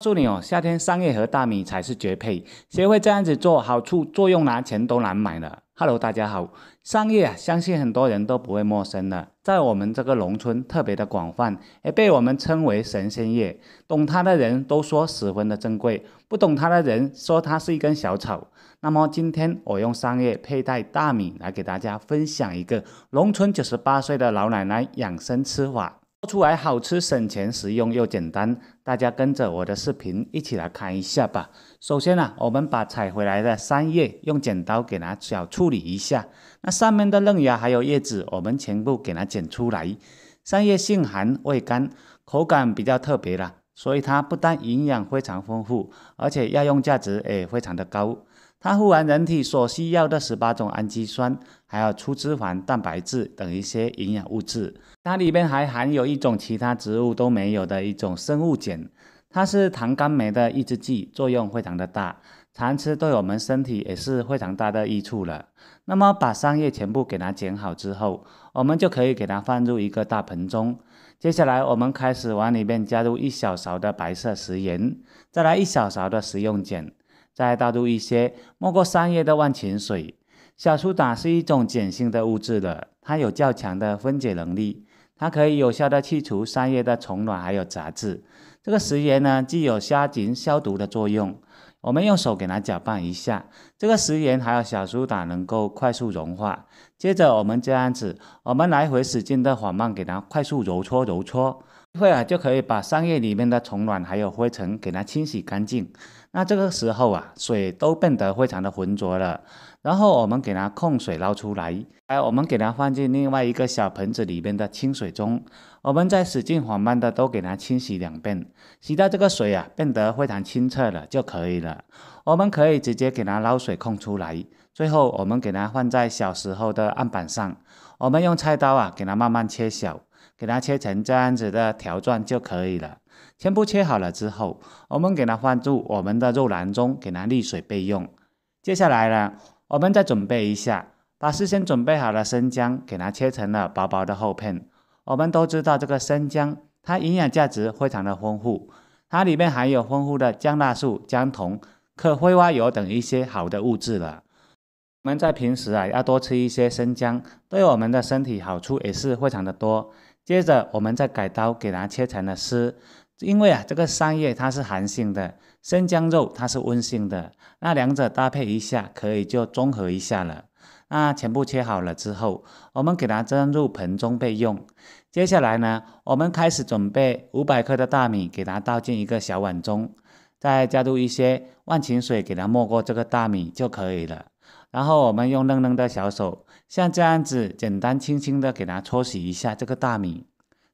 祝诉你哦，夏天桑叶和大米才是绝配，学会这样子做好处、作用拿钱都难买了。Hello，大家好，桑叶啊，相信很多人都不会陌生了，在我们这个农村特别的广泛，也被我们称为神仙叶，懂它的人都说十分的珍贵，不懂它的人说它是一根小草。那么今天我用桑叶佩戴大米来给大家分享一个农村九十八岁的老奶奶养生吃法，做出来好吃、省钱、实用又简单。大家跟着我的视频一起来看一下吧。首先呢，我们把采回来的桑叶用剪刀给它小处理一下，那上面的嫩芽还有叶子，我们全部给它剪出来。桑叶性寒味甘，口感比较特别啦，所以它不但营养非常丰富，而且药用价值也非常的高。它富含人体所需要的十八种氨基酸，还有粗脂肪、蛋白质等一些营养物质。它里面还含有一种其他植物都没有的一种生物碱，它是糖苷酶的抑制剂，作用非常的大，常吃对我们身体也是非常大的益处了。那么把桑叶全部给它剪好之后，我们就可以给它放入一个大盆中。接下来我们开始往里面加入一小勺的白色食盐，再来一小勺的食用碱。再倒入一些没过三叶的万泉水。小苏打是一种碱性的物质的，它有较强的分解能力，它可以有效的去除三叶的虫卵还有杂质。这个食盐呢，既有杀菌消毒的作用。我们用手给它搅拌一下，这个食盐还有小苏打能够快速融化。接着我们这样子，我们来回使劲的缓慢给它快速揉搓揉搓。会啊，就可以把桑叶里面的虫卵还有灰尘给它清洗干净。那这个时候啊，水都变得非常的浑浊了。然后我们给它控水捞出来，哎，我们给它放进另外一个小盆子里面的清水中，我们再使劲缓慢的都给它清洗两遍，洗到这个水啊变得非常清澈了就可以了。我们可以直接给它捞水控出来。最后我们给它放在小时候的案板上，我们用菜刀啊给它慢慢切小。给它切成这样子的条状就可以了。全部切好了之后，我们给它放入我们的肉篮中，给它沥水备用。接下来呢，我们再准备一下，把事先准备好的生姜给它切成了薄薄的厚片。我们都知道这个生姜，它营养价值非常的丰富，它里面含有丰富的姜辣素、姜酮、可挥发油等一些好的物质了。我们在平时啊要多吃一些生姜，对我们的身体好处也是非常的多。接着，我们再改刀给它切成了丝，因为啊，这个桑叶它是寒性的，生姜肉它是温性的，那两者搭配一下，可以就综合一下了。那全部切好了之后，我们给它装入盆中备用。接下来呢，我们开始准备五百克的大米，给它倒进一个小碗中，再加入一些忘情水，给它没过这个大米就可以了。然后我们用嫩嫩的小手，像这样子，简单轻轻的给它搓洗一下这个大米。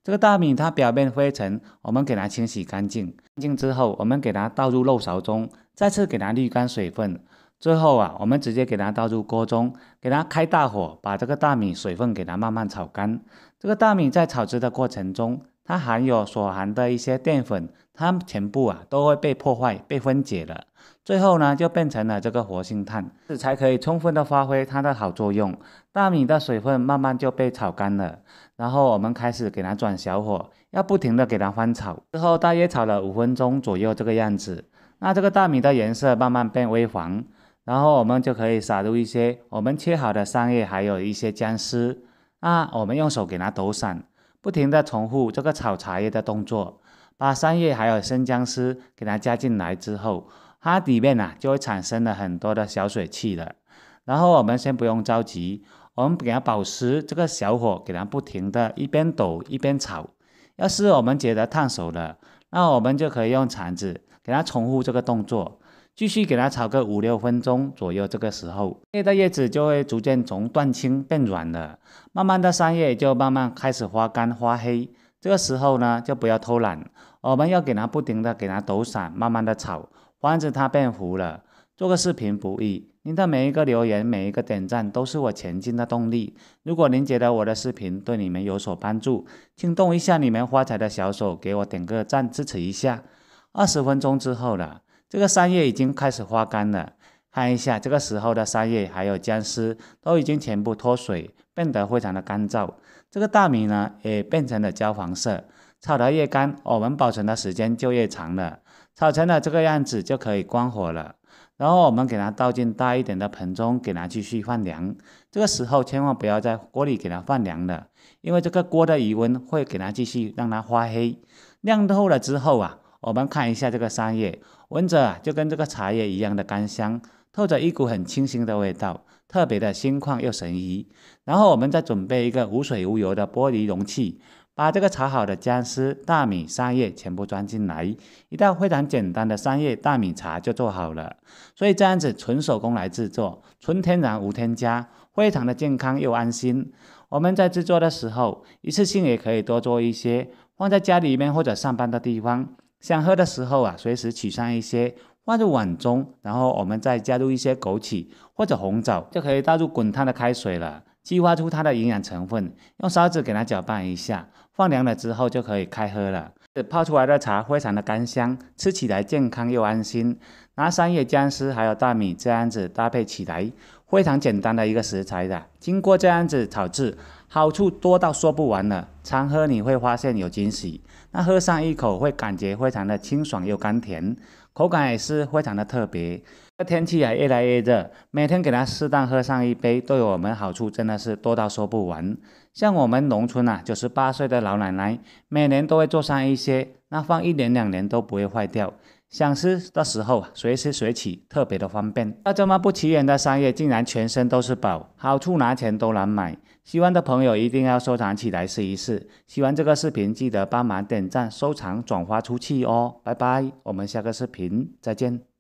这个大米它表面灰尘，我们给它清洗干净。净之后，我们给它倒入漏勺中，再次给它滤干水分。最后啊，我们直接给它倒入锅中，给它开大火，把这个大米水分给它慢慢炒干。这个大米在炒制的过程中，它含有所含的一些淀粉，它全部啊都会被破坏、被分解了。最后呢，就变成了这个活性炭，这才可以充分的发挥它的好作用。大米的水分慢慢就被炒干了，然后我们开始给它转小火，要不停的给它翻炒。之后大约炒了五分钟左右这个样子，那这个大米的颜色慢慢变微黄，然后我们就可以撒入一些我们切好的桑叶，还有一些姜丝啊，我们用手给它抖散，不停的重复这个炒茶叶的动作，把桑叶还有生姜丝给它加进来之后。它里面啊就会产生了很多的小水汽了，然后我们先不用着急，我们给它保持这个小火给它不停的一边抖一边炒。要是我们觉得烫手了，那我们就可以用铲子给它重复这个动作，继续给它炒个五六分钟左右。这个时候，叶的叶子就会逐渐从断青变软了，慢慢的三叶就慢慢开始发干发黑。这个时候呢，就不要偷懒，我们要给它不停的给它抖散，慢慢的炒。房子它变糊了，做个视频不易，您的每一个留言，每一个点赞都是我前进的动力。如果您觉得我的视频对你们有所帮助，请动一下你们发财的小手，给我点个赞支持一下。二十分钟之后了，这个桑叶已经开始发干了，看一下这个时候的桑叶还有姜丝都已经全部脱水，变得非常的干燥。这个大米呢也变成了焦黄色，炒得越干，我们保存的时间就越长了。炒成了这个样子就可以关火了，然后我们给它倒进大一点的盆中，给它继续放凉。这个时候千万不要在锅里给它放凉了，因为这个锅的余温会给它继续让它发黑。晾透了之后啊，我们看一下这个桑叶，闻着啊就跟这个茶叶一样的甘香，透着一股很清新的味道，特别的心旷又神怡。然后我们再准备一个无水无油的玻璃容器。把这个炒好的姜丝、大米、桑叶全部装进来，一道非常简单的桑叶大米茶就做好了。所以这样子纯手工来制作，纯天然无添加，非常的健康又安心。我们在制作的时候，一次性也可以多做一些，放在家里面或者上班的地方，想喝的时候啊，随时取上一些，放入碗中，然后我们再加入一些枸杞或者红枣，就可以倒入滚烫的开水了。激发出它的营养成分，用勺子给它搅拌一下，放凉了之后就可以开喝了。泡出来的茶非常的甘香，吃起来健康又安心。拿三叶姜丝还有大米这样子搭配起来，非常简单的一个食材的，经过这样子炒制，好处多到说不完了。常喝你会发现有惊喜，那喝上一口会感觉非常的清爽又甘甜。口感也是非常的特别。这天气也越来越热，每天给它适当喝上一杯，对我们好处真的是多到说不完。像我们农村啊，九十八岁的老奶奶，每年都会做上一些，那放一年两年都不会坏掉。想吃的时候，随时随取，特别的方便。那这么不起眼的商业，竟然全身都是宝，好处拿钱都难买。喜欢的朋友一定要收藏起来试一试。喜欢这个视频，记得帮忙点赞、收藏、转发出去哦。拜拜，我们下个视频再见。